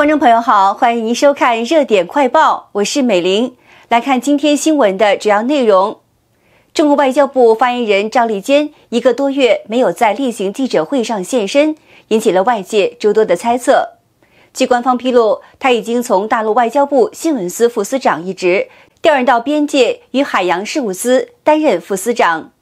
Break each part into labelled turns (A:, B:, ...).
A: 观众朋友好，欢迎您收看《热点快报》，我是美玲。来看今天新闻的主要内容：中国外交部发言人赵立坚一个多月没有在例行记者会上现身，引起了外界诸多的猜测。据官方披露，他已经从大陆外交部新闻司副司长一职调任到边界与海洋事务司担任副司长。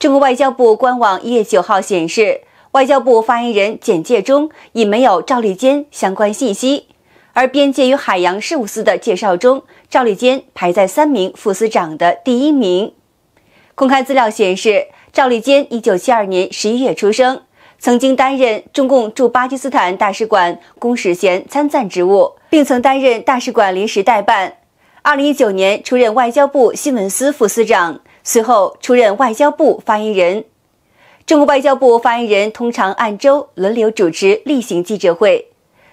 A: 中国外交部官网月九号显示。外交部发言人简介中已没有赵立坚相关信息，而边界与海洋事务司的介绍中，赵立坚排在三名副司长的第一名。公开资料显示，赵立坚1972年11月出生，曾经担任中共驻巴基斯坦大使馆公使衔参赞职务，并曾担任大使馆临时代办。2019年出任外交部新闻司副司长，随后出任外交部发言人。中国外交部发言人通常按周轮流主持例行记者会。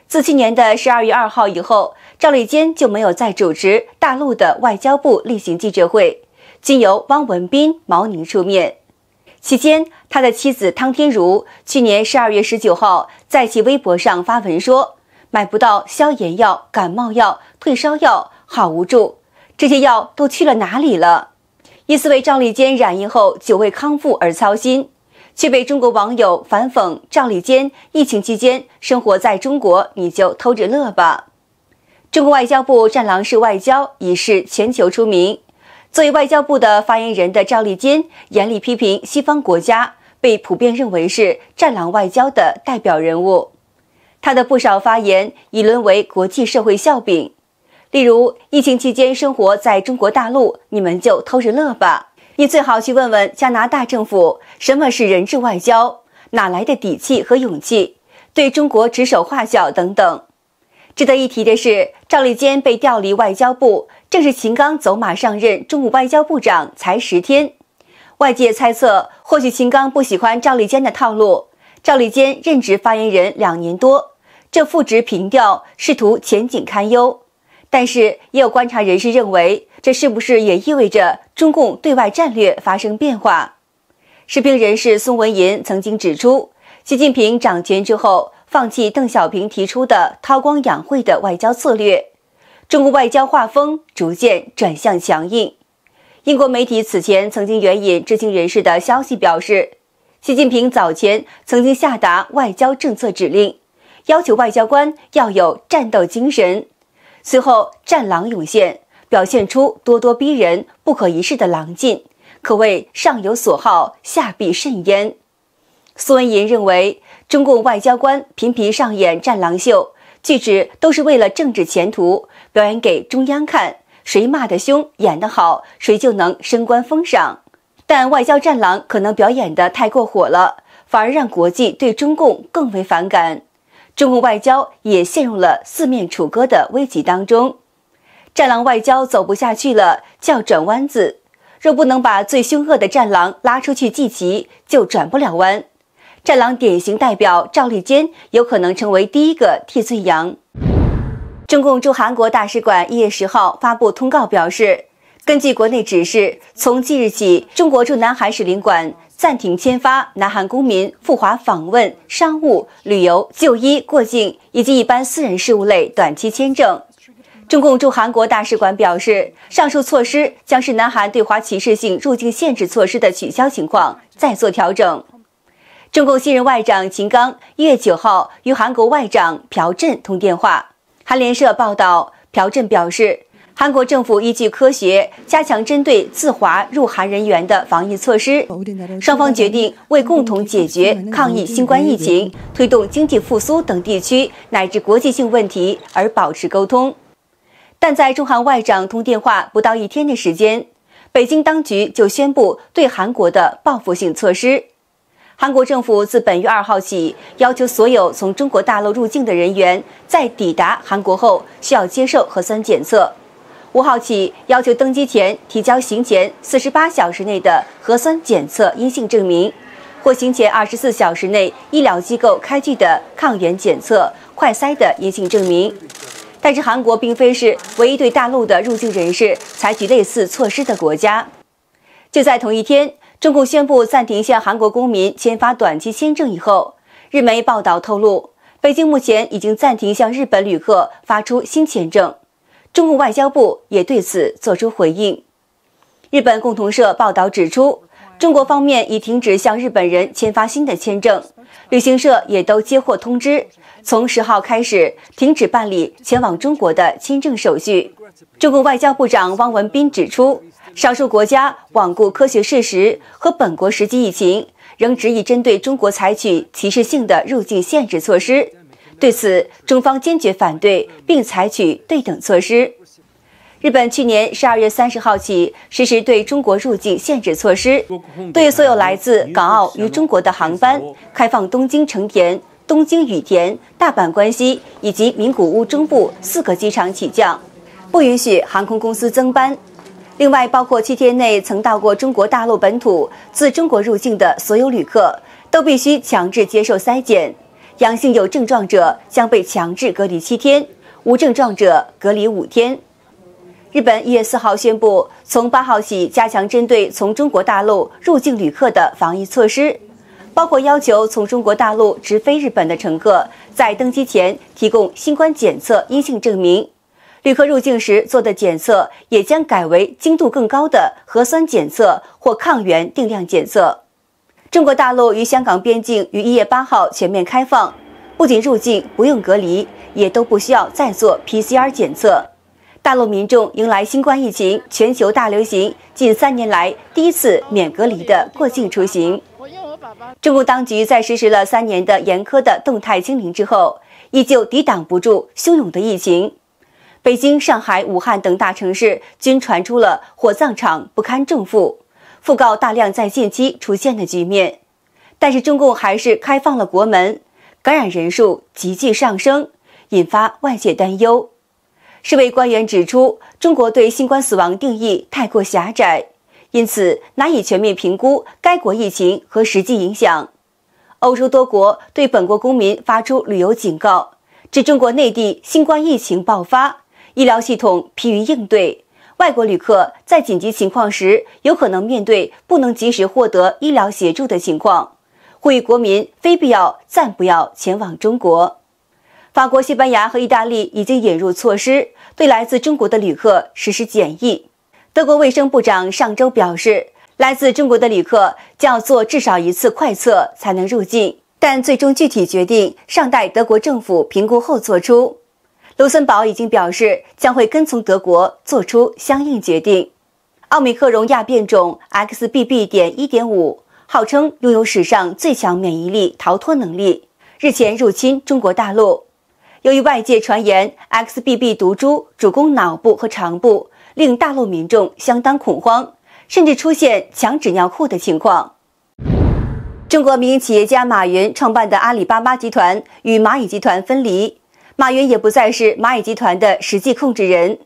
A: 自去年的十二月二号以后，赵立坚就没有再主持大陆的外交部例行记者会，均由汪文斌、毛宁出面。期间，他的妻子汤天如去年十二月十九号在其微博上发文说：“买不到消炎药、感冒药、退烧药，好无助！这些药都去了哪里了？”意思为赵立坚染疫后久未康复而操心。却被中国网友反讽赵立坚，疫情期间生活在中国，你就偷着乐吧。中国外交部“战狼式外交”已是全球出名。作为外交部的发言人的赵立坚，严厉批评西方国家，被普遍认为是“战狼外交”的代表人物。他的不少发言已沦为国际社会笑柄。例如，疫情期间生活在中国大陆，你们就偷着乐吧。你最好去问问加拿大政府，什么是人质外交？哪来的底气和勇气对中国指手画脚？等等。值得一提的是，赵立坚被调离外交部，正是秦刚走马上任中国外交部长才十天。外界猜测，或许秦刚不喜欢赵立坚的套路。赵立坚任职发言人两年多，这副职平调，试图前景堪忧。但是，也有观察人士认为。这是不是也意味着中共对外战略发生变化？时评人士宋文银曾经指出，习近平掌权之后，放弃邓小平提出的韬光养晦的外交策略，中国外交画风逐渐转向强硬。英国媒体此前曾经援引知情人士的消息表示，习近平早前曾经下达外交政策指令，要求外交官要有战斗精神。随后，战狼涌现。表现出咄咄逼人、不可一世的狼劲，可谓上有所好，下必甚焉。苏文银认为，中共外交官频频上演“战狼秀”，据指都是为了政治前途，表演给中央看，谁骂得凶、演得好，谁就能升官封赏。但外交“战狼”可能表演的太过火了，反而让国际对中共更为反感，中共外交也陷入了四面楚歌的危急当中。战狼外交走不下去了，叫转弯子。若不能把最凶恶的战狼拉出去祭旗，就转不了弯。战狼典型代表赵立坚有可能成为第一个替罪羊。中共驻韩国大使馆一月十号发布通告表示，根据国内指示，从即日起，中国驻南韩使领馆暂停签发南韩公民赴华访问、商务、旅游、就医、过境以及一般私人事务类短期签证。中共驻韩国大使馆表示，上述措施将是南韩对华歧视性入境限制措施的取消情况再做调整。中共新任外长秦刚月九号与韩国外长朴振通电话。韩联社报道，朴振表示，韩国政府依据科学加强针对自华入韩人员的防疫措施。双方决定为共同解决抗疫新冠疫情、推动经济复苏等地区乃至国际性问题而保持沟通。但在中韩外长通电话不到一天的时间，北京当局就宣布对韩国的报复性措施。韩国政府自本月二号起，要求所有从中国大陆入境的人员在抵达韩国后需要接受核酸检测。五号起，要求登机前提交行前四十八小时内的核酸检测阴性证明，或行前二十四小时内医疗机构开具的抗原检测快筛的阴性证明。但是韩国并非是唯一对大陆的入境人士采取类似措施的国家。就在同一天，中共宣布暂停向韩国公民签发短期签证以后，日媒报道透露，北京目前已经暂停向日本旅客发出新签证。中共外交部也对此作出回应。日本共同社报道指出，中国方面已停止向日本人签发新的签证，旅行社也都接获通知。从十号开始停止办理前往中国的签证手续。中国外交部长汪文斌指出，少数国家罔顾科学事实和本国实际疫情，仍执意针对中国采取歧视性的入境限制措施。对此，中方坚决反对，并采取对等措施。日本去年十二月三十号起实施对中国入境限制措施，对所有来自港澳与中国的航班开放东京成田。东京羽田、大阪关西以及名古屋中部四个机场起降，不允许航空公司增班。另外，包括七天内曾到过中国大陆本土、自中国入境的所有旅客，都必须强制接受筛检。阳性有症状者将被强制隔离七天，无症状者隔离五天。日本一月四号宣布，从八号起加强针对从中国大陆入境旅客的防疫措施。包括要求从中国大陆直飞日本的乘客在登机前提供新冠检测阴性证明，旅客入境时做的检测也将改为精度更高的核酸检测或抗原定量检测。中国大陆与香港边境于一月八号全面开放，不仅入境不用隔离，也都不需要再做 PCR 检测。大陆民众迎来新冠疫情全球大流行近三年来第一次免隔离的过境出行。中共当局在实施了三年的严苛的动态清零之后，依旧抵挡不住汹涌的疫情。北京、上海、武汉等大城市均传出了火葬场不堪重负、讣告大量在近期出现的局面。但是中共还是开放了国门，感染人数急剧上升，引发外界担忧。世卫官员指出，中国对新冠死亡定义太过狭窄，因此难以全面评估该国疫情和实际影响。欧洲多国对本国公民发出旅游警告，指中国内地新冠疫情爆发，医疗系统疲于应对，外国旅客在紧急情况时有可能面对不能及时获得医疗协助的情况，呼吁国民非必要暂不要前往中国。法国、西班牙和意大利已经引入措施，对来自中国的旅客实施检疫。德国卫生部长上周表示，来自中国的旅客要做至少一次快测才能入境，但最终具体决定尚待德国政府评估后做出。卢森堡已经表示将会跟从德国做出相应决定。奥密克戎亚变种 XBB.1.5 点号称拥有史上最强免疫力逃脱能力，日前入侵中国大陆。由于外界传言 XBB 毒株主攻脑部和肠部，令大陆民众相当恐慌，甚至出现抢纸尿裤的情况。中国民营企业家马云创办的阿里巴巴集团与蚂蚁集团分离，马云也不再是蚂蚁集团的实际控制人。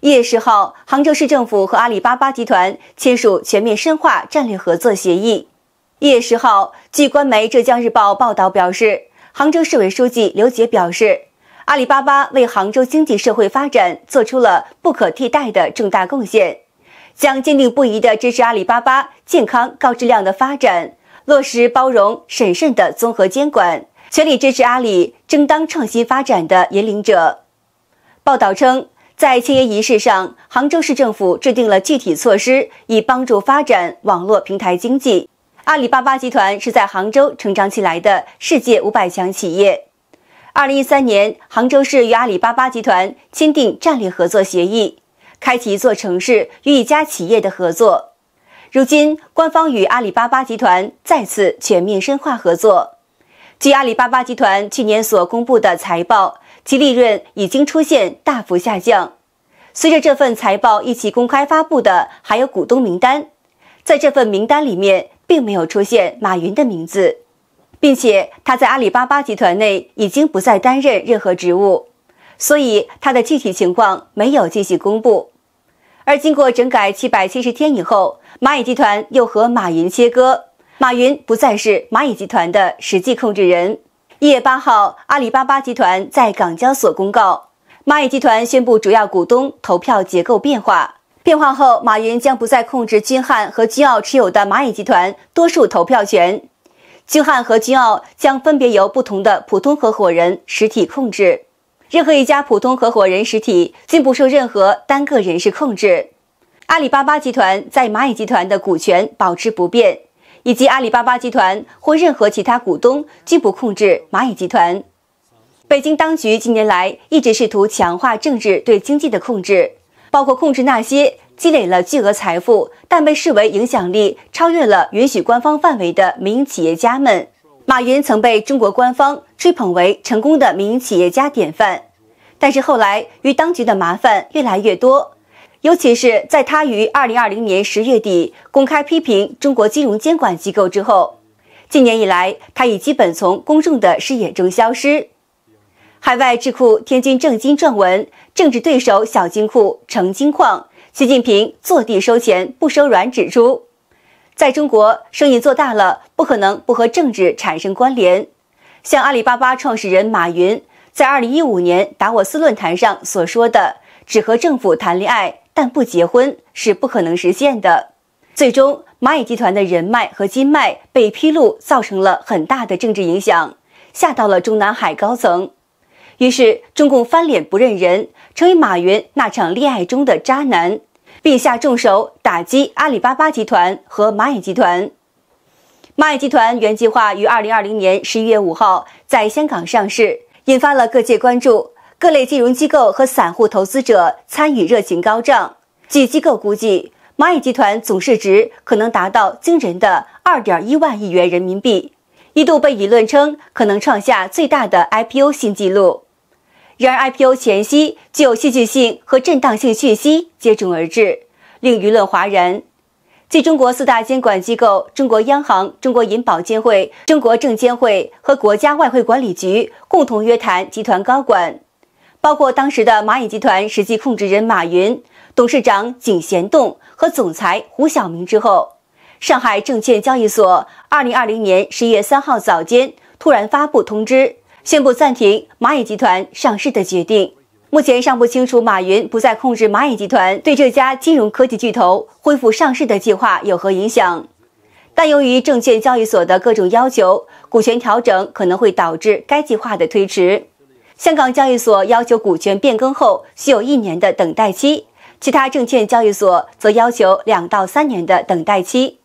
A: 一月十号，杭州市政府和阿里巴巴集团签署全面深化战略合作协议。一月十号，据官媒《浙江日报》报道表示，杭州市委书记刘杰表示。阿里巴巴为杭州经济社会发展做出了不可替代的重大贡献，将坚定不移地支持阿里巴巴健康高质量的发展，落实包容审慎的综合监管，全力支持阿里正当创新发展的引领者。报道称，在签约仪式上，杭州市政府制定了具体措施，以帮助发展网络平台经济。阿里巴巴集团是在杭州成长起来的世界五百强企业。二零一三年，杭州市与阿里巴巴集团签订战略合作协议，开启一座城市与一家企业的合作。如今，官方与阿里巴巴集团再次全面深化合作。据阿里巴巴集团去年所公布的财报，其利润已经出现大幅下降。随着这份财报一起公开发布的，还有股东名单。在这份名单里面，并没有出现马云的名字。并且他在阿里巴巴集团内已经不再担任任何职务，所以他的具体情况没有进行公布。而经过整改七百七十天以后，蚂蚁集团又和马云切割，马云不再是蚂蚁集团的实际控制人。一月八号，阿里巴巴集团在港交所公告，蚂蚁集团宣布主要股东投票结构变化，变化后马云将不再控制君汉和君奥持有的蚂蚁集团多数投票权。军汉和军澳将分别由不同的普通合伙人实体控制，任何一家普通合伙人实体均不受任何单个人士控制。阿里巴巴集团在蚂蚁集团的股权保持不变，以及阿里巴巴集团或任何其他股东均不控制蚂蚁集团。北京当局近年来一直试图强化政治对经济的控制，包括控制那些。积累了巨额财富，但被视为影响力超越了允许官方范围的民营企业家们。马云曾被中国官方吹捧为成功的民营企业家典范，但是后来与当局的麻烦越来越多，尤其是在他于二零二零年十月底公开批评中国金融监管机构之后，近年以来他已基本从公众的视野中消失。海外智库天津正金撰文，政治对手小金库成金矿。习近平坐地收钱不收软纸出，在中国生意做大了，不可能不和政治产生关联。像阿里巴巴创始人马云在二零一五年达沃斯论坛上所说的“只和政府谈恋爱，但不结婚”，是不可能实现的。最终，蚂蚁集团的人脉和金脉被披露，造成了很大的政治影响，吓到了中南海高层。于是，中共翻脸不认人，成为马云那场恋爱中的渣男。并下重手打击阿里巴巴集团和蚂蚁集团。蚂蚁集团原计划于二零二零年十一月五号在香港上市，引发了各界关注，各类金融机构和散户投资者参与热情高涨。据机构估计，蚂蚁集团总市值可能达到惊人的二点一万亿元人民币，一度被舆论称可能创下最大的 IPO 新纪录。然而，IPO 前夕具有戏剧性和震荡性讯息接踵而至，令舆论哗然。继中国四大监管机构——中国央行、中国银保监会、中国证监会和国家外汇管理局共同约谈集团高管，包括当时的蚂蚁集团实际控制人马云、董事长井贤栋和总裁胡晓明之后，上海证券交易所二零二零年十一月三号早间突然发布通知。宣布暂停蚂蚁集团上市的决定。目前尚不清楚马云不再控制蚂蚁集团对这家金融科技巨头恢复上市的计划有何影响，但由于证券交易所的各种要求，股权调整可能会导致该计划的推迟。香港交易所要求股权变更后需有一年的等待期，其他证券交易所则要求两到三年的等待期。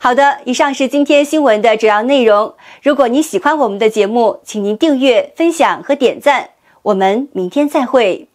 A: 好的，以上是今天新闻的主要内容。如果你喜欢我们的节目，请您订阅、分享和点赞。我们明天再会。